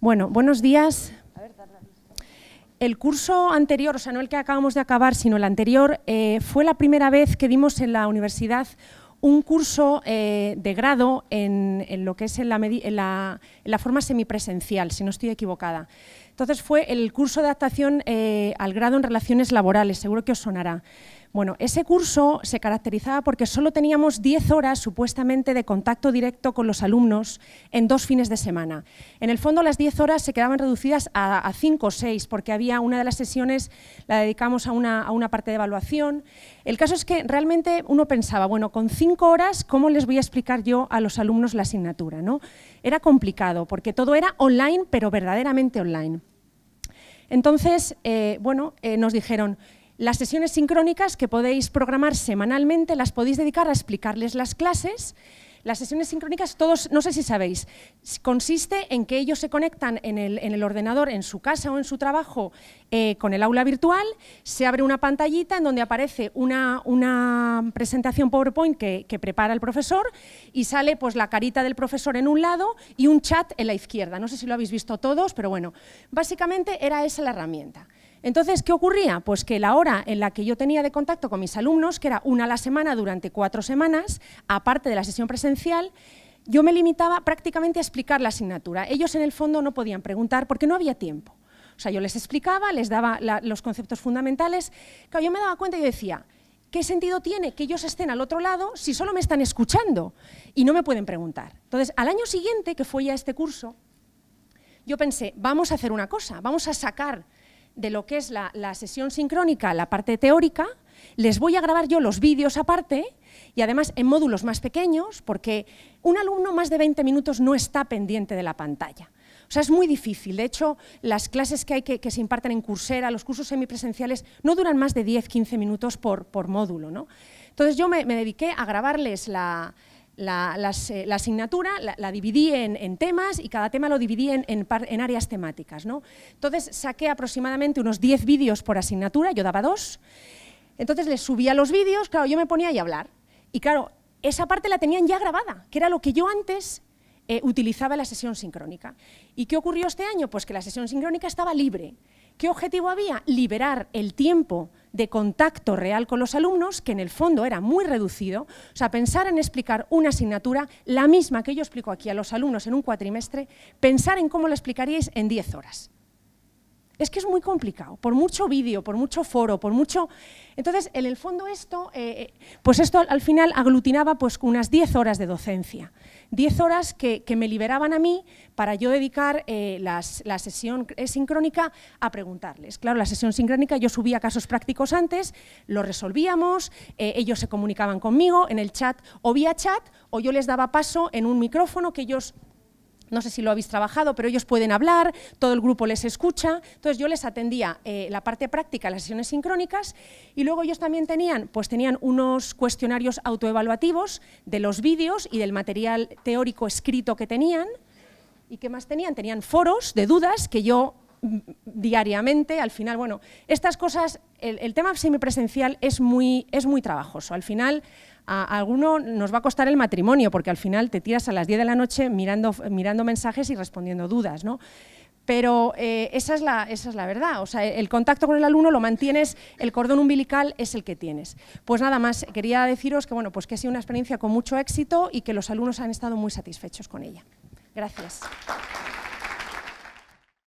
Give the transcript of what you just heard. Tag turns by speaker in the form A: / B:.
A: Bueno, buenos días. El curso anterior, o sea, no el que acabamos de acabar, sino el anterior, eh, fue la primera vez que dimos en la universidad un curso eh, de grado en, lo que es en la, forma semipresencial, si no estoy equivocada. Entonces fue el curso de adaptación eh, al grado en relaciones laborales, seguro que os sonará. Bueno, ese curso se caracterizaba porque solo teníamos 10 horas supuestamente de contacto directo con los alumnos en dos fines de semana. En el fondo las 10 horas se quedaban reducidas a 5 o 6 porque había una de las sesiones, la dedicamos a una, parte de evaluación. El caso es que realmente uno pensaba, bueno, con 5 horas, ¿cómo les voy a explicar yo a los alumnos la asignatura? ¿no? Era complicado porque todo era online, pero verdaderamente online. Entonces, eh, bueno, eh, nos dijeron, las sesiones sincrónicas que podéis programar semanalmente las podéis dedicar a explicarles las clases. Las sesiones sincrónicas, todos, no sé si sabéis, consiste en que ellos se conectan en el, ordenador, en su casa o en su trabajo, eh, con el aula virtual, se abre una pantallita en donde aparece una, presentación PowerPoint que, que, prepara el profesor y sale pues, la carita del profesor en un lado y un chat en la izquierda. No sé si lo habéis visto todos, pero bueno, básicamente era esa la herramienta. Entonces, ¿qué ocurría? Pues que la hora en la que yo tenía de contacto con mis alumnos, que era una a la semana durante cuatro semanas, aparte de la sesión presencial, yo me limitaba prácticamente a explicar la asignatura. Ellos en el fondo no podían preguntar porque no había tiempo. O sea, yo les explicaba, les daba los conceptos fundamentales. que yo me daba cuenta y decía, ¿qué sentido tiene que ellos estén al otro lado si solo me están escuchando y no me pueden preguntar? Entonces, al año siguiente, que fue ya este curso, yo pensé, vamos a hacer una cosa, vamos a sacar de lo que es la, sesión sincrónica, la parte teórica, les voy a grabar yo los vídeos aparte y además en módulos más pequeños porque un alumno más de 20 minutos no está pendiente de la pantalla. O sea, es muy difícil. De hecho, las clases que hay que, se imparten en Coursera, los cursos semipresenciales, no duran más de 10-15 minutos por, por módulo. ¿no? Entonces yo me dediqué a grabarles la, eh, la, asignatura la, dividí en, temas y cada tema lo dividí en, áreas temáticas. ¿no? Entonces saqué aproximadamente unos 10 vídeos por asignatura, yo daba dos, entonces les subía los vídeos, claro, yo me ponía ahí a hablar. Y claro, esa parte la tenían ya grabada, que era lo que yo antes eh, utilizaba en la sesión sincrónica. ¿Y qué ocurrió este año? Pues que la sesión sincrónica estaba libre. ¿Qué objetivo había? Liberar el tiempo de contacto real con los alumnos, que en el fondo era muy reducido, o sea, pensar en explicar una asignatura, la misma que yo explico aquí a los alumnos en un cuatrimestre, pensar en cómo la explicaríais en 10 horas es que es muy complicado, por mucho vídeo, por mucho foro, por mucho... Entonces, en el fondo esto, eh, eh, pues esto al final aglutinaba pues unas 10 horas de docencia, 10 horas que, me liberaban a mí para yo dedicar eh, la sesión sincrónica a preguntarles. Claro, la sesión sincrónica yo subía casos prácticos antes, lo resolvíamos, ellos se comunicaban conmigo en el chat o vía chat o yo les daba paso en un micrófono que ellos no sé si lo habéis trabajado, pero ellos pueden hablar, todo el grupo les escucha, entonces yo les atendía eh, la parte práctica, las sesiones sincrónicas, y luego ellos también tenían, pues tenían unos cuestionarios autoevaluativos de los vídeos y del material teórico escrito que tenían, ¿Y qué más tenían? Tenían foros de dudas que yo diariamente, al final, bueno, estas cosas, el, tema semipresencial es muy, es muy trabajoso. Al final, a, alguno nos va a costar el matrimonio, porque al final te tiras a las 10 de la noche mirando, mirando mensajes y respondiendo dudas, ¿no? Pero eh, esa, es la, esa es la verdad, o sea, el contacto con el alumno lo mantienes, el cordón umbilical es el que tienes. Pues nada más, quería deciros que, bueno, pues que ha sido una experiencia con mucho éxito y que los alumnos han estado muy satisfechos con ella. Gracias.